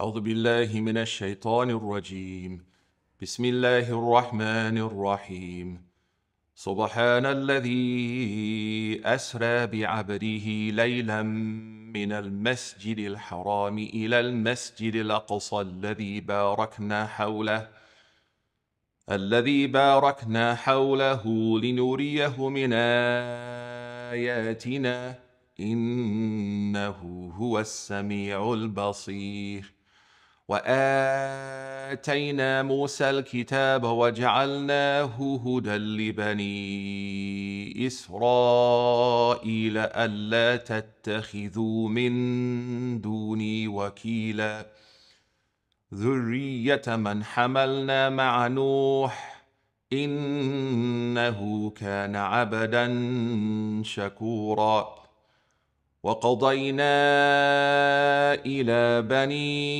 أعوذ بالله من الشيطان الرجيم بسم الله الرحمن الرحيم سبحان الذي أسرى بعبده ليلا من المسجد الحرام إلى المسجد الأقصى الذي باركنا حوله الذي باركنا حوله لنريه من آياتنا إنه هو السميع البصير واتينا موسى الكتاب وجعلناه هدى لبني اسرائيل الا تتخذوا من دوني وكيلا ذريه من حملنا مع نوح انه كان عبدا شكورا وقضينا الى بني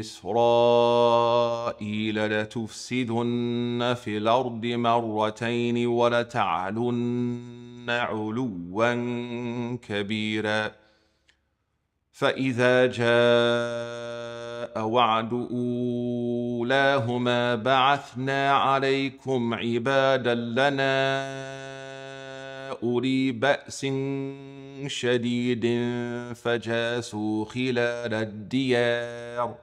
اسرائيل لتفسدن في الارض مرتين ولتعلن علوا كبيرا فاذا جاء وعد اولاهما بعثنا عليكم عبادا لنا أولي بأس شديد فجاسوا خلال الديار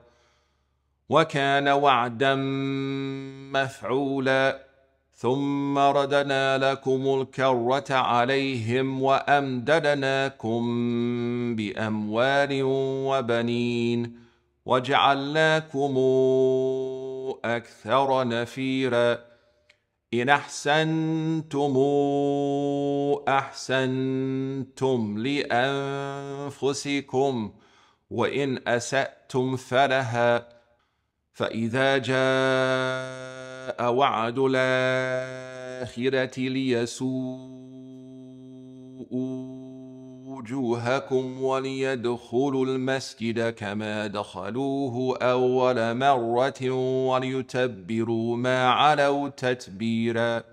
وكان وعدا مفعولا ثم ردنا لكم الكرة عليهم وأمددناكم بأموال وبنين وجعلناكم أكثر نفيراً إن أحسنتم أحسنتم لأنفسكم وإن أسأتم فلها فإذا جاء وعد الآخرة ليسوءوا وجوهكم وليدخلوا المسجد كما دخلوه أول مرة وليتبروا ما علوا تتبيرا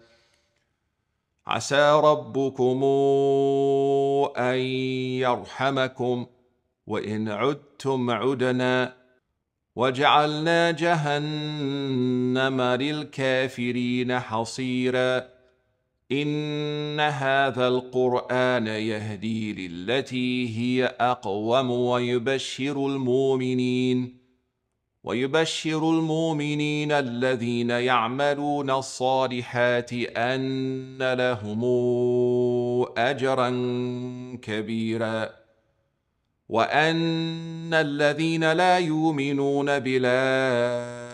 عسى ربكم أن يرحمكم وإن عدتم عدنا وجعلنا جهنم للكافرين حصيراً ان هذا القران يهدي للتي هي اقوم ويبشر المؤمنين ويبشر المؤمنين الذين يعملون الصالحات ان لهم اجرا كبيرا وان الذين لا يؤمنون بالاخره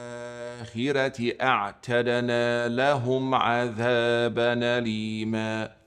الآخرة أعتدنا لهم عذابا ليما